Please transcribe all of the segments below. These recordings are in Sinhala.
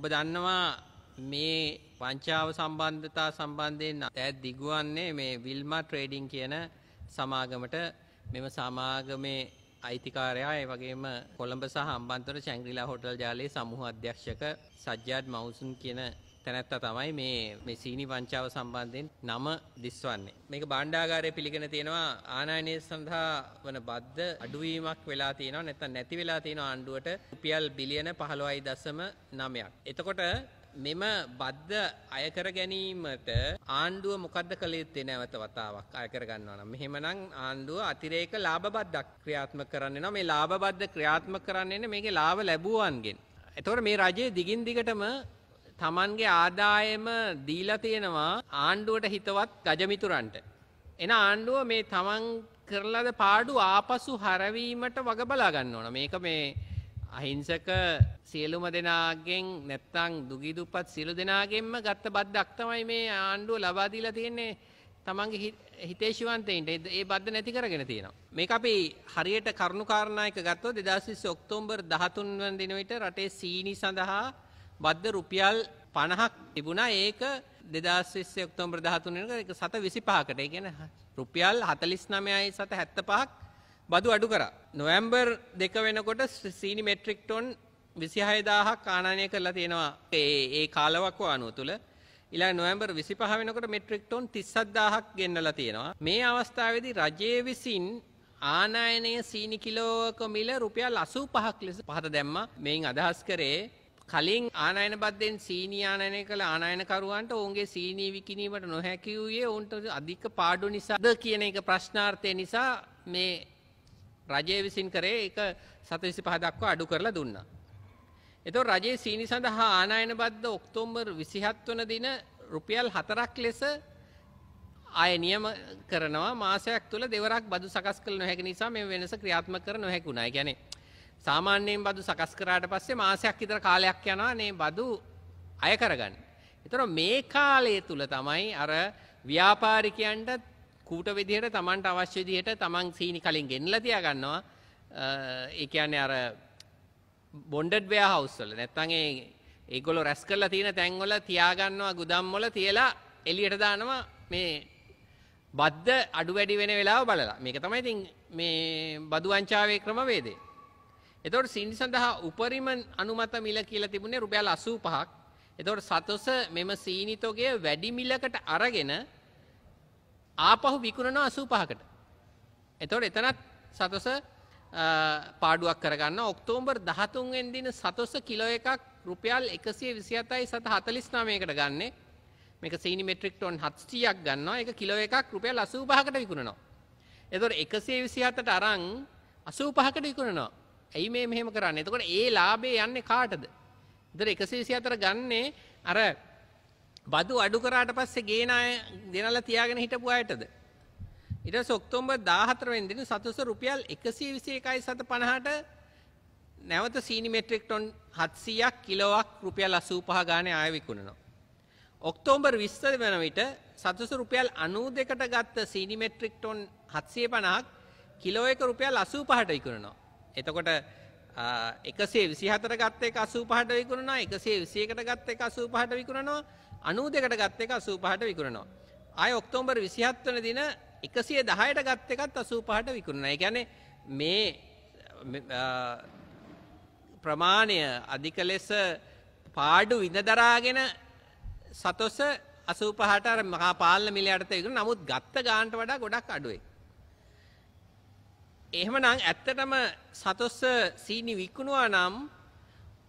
ඔබ දන්නවා මේ වංචාව සම්බන්ධතා සම්බන්ධයෙන් ඈත් දිගුවන්නේ මේ විල්මා ට්‍රේඩිං කියන සමාගමට මෙම සමාගමේ අයිතිකාරයා ඒ වගේම කොළඹ සහ හම්බන්තොට චැංග්‍රිලා හෝටල් ජාලයේ සමූහ අධ්‍යක්ෂක සජ්ජාඩ් මවුසුන් කියන තැනැත්තා තමයි මේ මේ සීනි වංචාව සම්බන්ධයෙන් නම දිස්වන්නේ. මේක භාණ්ඩාගාරය පිළිගෙන තියෙනවා ආනයනය සඳහා වන බද්ද අඩුවීමක් වෙලා තියෙනවා නැත්නම් නැති වෙලා තියෙනවා ආණ්ඩුවට රුපියල් බිලියන 15.9ක්. එතකොට මෙම බද්ධ අයකර ගැනීමට ආණ්ඩුව මොකද්ද කළ යුත්තේ නැවත වතාවක් අයකර ගන්නවා නම් මෙහෙමනම් ආණ්ඩුව අතිරේක ලාභ බද්දක් ක්‍රියාත්මක කරන්නේ නැහැ මේ ලාභ බද්ද ක්‍රියාත්මක කරන්නේ මේකේ ලාභ ලැබුවන්ගෙන් එතකොට මේ රජයේ දිගින් දිගටම තමන්ගේ ආදායම දීලා තියෙනවා ආණ්ඩුවට හිතවත් ගජමිතුරන්ට. එන ආණ්ඩුව මේ තමන් කරලද පාඩු ආපසු හරවීමට වග බලාගන්න ඕන මේක මේ අහිංසක සියලුම දෙනාගෙන් නැත්තං දුගිදුපත් සිලු දෙනාගෙන්ම ගත්ත බද්දක් තමයි මේ ආණ්ඩුව ලබාදීලා තියෙන්නේ තමන්ගේ හිතේශවන්තයින්ට ඒ බද්ධ නැති කරගෙන තියෙනවා. මේ අපි හරියට කරුණුකාරණයක ගත්තෝ දෙදස්විස් ඔක්තෝම්බර් දහතුන්වන් දිනවිට රටේ සීනි සඳහා බද්ධ රුපියල් පණහක් තිබුණා ඒක දෙදස්ස ඔක්තෝම්බ්‍ර දහතුනක සත විසි පහකට ගැන රුපියල් හතලිස් නමයයි සත හැත්ත පහක් බදු අඩු කර. නොවැම්බර් දෙක වෙනකොට සීනි මෙට්‍රික් ටොන් විසිහයදාහක් කාණනය කරලා තියෙනවා ඒ කාලවක්ව අනුව තුළ ඉලා නොවම්බර් විසි පහවෙනකට මෙට්‍රික් ටොන් තිස්සද්දාහක් ගෙන්න්නලා තියෙනවා. මේ අවස්ථාවේදී රජය විසින් ආනායනය සීනි කිලෝක මිල රුපියල් අසූ පහක් ලෙස පහත දැම්ම මෙයින් අදහස් කරේ කලින් ආනයන බද්දෙන් සීනී ආනයනය කළ ආනයනකරුවන්ට ඔවුන්ගේ සීනී විකිනීමට නොහැකි වූයේ ඔවුන්ට අධික පාඩු නිසාද කියන එක ප්‍රශ්නාර්ථය නිසා මේ රජය විසින් කරේ එක සතවිසි පහදක්වා අඩු කරලා දුන්නා. එතො රජයේ සීනි සඳහා ආනායන බද්ධ ඔක්තෝම්බර් විසිහත් වන දින රුපියල් හතරක් ලෙස අය නියම කරනවා මාසයක් තුළ දෙවරක් බදු සකස් කළ නොහැක නිසා මේ වෙනස ක්‍රියාත්ම කර නොහැකුණයි ගැනේ සාමාන්‍යයෙන් බදු සකස් කරාට පස්සේ මාසයක් ඉතර කාලයක් යනවා නේ බදු අය කරගන්න. එතර මේ කාලය තුළ තමයි අර ව්‍යාපාරිකයන්ට කූට විදිහට තමන්ට අවශ්‍ය දිහට තමන් සීනි කලින් ගෙන්ල තියා ගන්නවා ඒකයන්නේ අර බොන්ඩඩ් ව්‍යා හවස්සල නැත්තන්ගේ ඒගොල රැස් කරලා තියෙන තැන්වල තියාගන්නවා ගුදම්මොල තියලා එලියට දානවා මේ බද්ධ අඩු වැඩි වෙන වෙලාව බලලා මේක තමයි ඉතින් මේ බදු වංචාවේ ක්‍රමවේදේ එතකොට සින්ඩි සඳහා උපරිම අනුමත මිල කියලා තිබුණේ රුපියල් 85ක්. එතකොට සතොස මෙම සීනිතෝගේ වැඩි මිලකට අරගෙන ආපහු විකුණනවා 85කට. එතකොට එතනත් සතොස පාඩුවක් කරගන්න ඔක්තෝබර් 13 වෙනි දින සතොස කිලෝ එකක් රුපියල් 127.49කට ගන්නෙ. මේක සීනි මෙට්‍රික් ටොන් 700ක් ගන්නවා. ඒක කිලෝ එකක් රුපියල් 85කට විකුණනවා. එතකොට 127ට අරන් 85කට විකුණනවා. ඇයි මේ මෙහෙම කරන්න එතකොට ඒ ලාබේ යන්නේ කාටද දර එකසේසි අතර ගන්නේ අර බදු අඩු කරාට පස්සේ ගේනය දෙනලා තියාගෙන හිටපු අයටද ඉට සොක්තෝම්බ දාහතරවෙන් දින සතුස රුපියල් එකසේ විසේ එකයි සත පණහට නැවත සීනිමෙට්‍රික් ටොන් හත්සියක් කිලොවක් රුපියල් අසූ පහ ගානය අයවිකුණනවා. ඔක්තෝම්බර් විස්ත වන විට සතුස රුපියල් අනූ දෙකට ගත්ත සීනිමෙට්‍රික් ටොන් හත්සේ පනහක් කිලෝ එක රුපියල් අසූ පහට ඉකුණනවා. එතකොට එකසේ විසිහතර ගත්ත එක අසූ පහට විකුණනවා එකසේ විසියකට ගත්ත එක අසූ පහට විකුණනවා අනූ දෙකට ගත්ත එක අසූ පහට විකුණනවා. අය ඔක්තෝම්බර් විසිහත් වන දින එකසිය දහයට ගත්ත එකත් අසූ පහට විකුණනයි ගැන මේ ප්‍රමාණය අධික ලෙස පාඩු විඳදරාගෙන සතොස අසූ පහට මහා පාල මිලි අටතයකු නමුත් ගත්ත ගාන්ට වඩා ගොඩක් අඩුවේ. එහෙමනම් ඇත්තටම සතොස්ස සීනි විකුණුවා නම්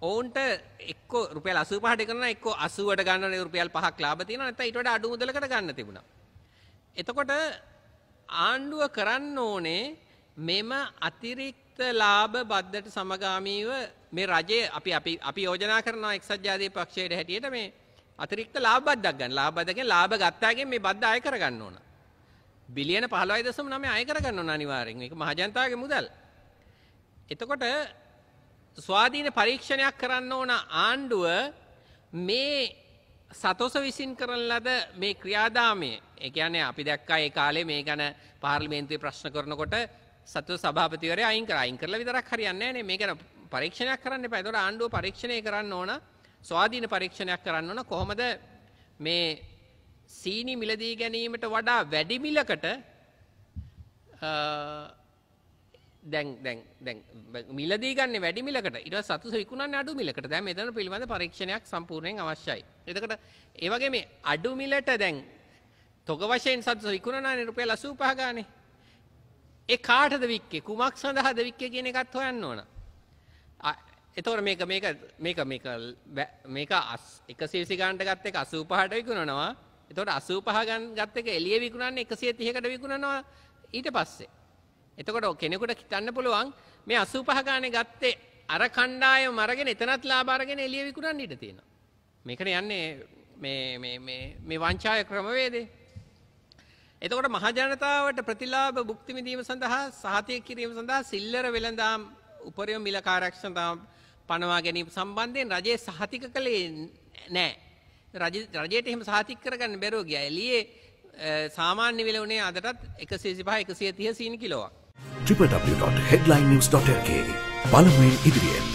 ඔවුන්ට එක්ක රුපියල් 85ට කරන එක්ක 80ට ගන්න රුපියල් 5ක් ලාභ තියෙනවා නැත්නම් ඊට වඩා අඩු මුදලකට ගන්න තිබුණා. එතකොට ආණ්ඩුව කරන්න ඕනේ මෙම අතිරික්ත ලාභ බද්දට සමගාමීව මේ රජයේ අපි අපි අපි යෝජනා කරනවා එක්සත් ජාතික පක්ෂයේ හැටියට මේ අතිරික්ත ලාභ බද්දක් ගන්න. ලාභ බද්දකින් ලාභ ගත්තාගෙන් මේ බද්ද ආය කරගන්න ඕන. බිලියන 15.9 අය කරගන්න ඕන අනිවාර්යෙන්. ඒක මහජනතාවගේ මුදල්. එතකොට ස්වාධීන පරීක්ෂණයක් කරන්න ඕන ආණ්ඩුව මේ සතොස විසින් කරන ලද මේ ක්‍රියාදාමය. ඒ කියන්නේ අපි දැක්කා ඒ කාලේ මේ ගැන පාර්ලිමේන්තුවේ ප්‍රශ්න කරනකොට සතොස සභාපතිවරයා අයින් කරා. අයින් කරලා විතරක් හරියන්නේ නැහැ නේ. මේක පරීක්ෂණයක් කරන්න එපා. ඒතකොට ආණ්ඩුව පරීක්ෂණය කරන්න ඕන ස්වාධීන පරීක්ෂණයක් කරන්න ඕන කොහොමද මේ සීනි මිලදී ගැනීමට වඩා වැඩිමිලකට දැන් දැන් දැන් මිලදී ගන්න වැඩිමිලකට ඉර සතු විකුණන්න අඩු මිලකට දැන් මෙතන පිළිබඳ පරීක්ෂණයක් සම්පූර්ණයෙන් අවශ්‍යයි. එතකොට ඒ වගේ මේ අඩු මිලට දැන් තොග වශයෙන් සතු විකුණනානේ රුපියල් 85 ගානේ. ඒ කාටද වික්කේ කුමක් සඳහාද වික්කේ කියන එකත් හොයන්න ඕන. එතකොට මේක මේක මේක මේක මේක 180 ගානට ගත්ත එක 85ට විකුණනවා. එතොට අසූපහගන් ගත්ත එක එලිය විකුණන්න එකසිය තියකට විකුණනවා ඊට පස්සේ. එතකොට කෙනෙකුට හිතන්න පුළුවන් මේ අසූපහගානය ගත්තේ අර කණ්ඩාය මරගෙන එතනත් ලාබාරගෙන එලිය විකුණන් ඉට තියෙන. මේකට යන්නේ මේ වංචාය ක්‍රමවේදේ. එතකොට මහජනතාවට ප්‍රතිලාභ බුක්තිමිදීම සඳහා සාතිය කිරීම සඳහා සිල්ලර වෙළඳම් උපරිම මිල කාරක්ෂතාව පනවා ගැනීම සම්බන්ධයෙන් රජයේ සහතික කළේ නෑ. රජයට එහෙම සාතික් කරගන්න බැරෝ ගියා. එළියේ සාමාන්‍ය වෙල උනේ අදටත් 125 130 සීනි කිලෝවක්. www.headlinenews.lk බලමු ඉදිරියෙන්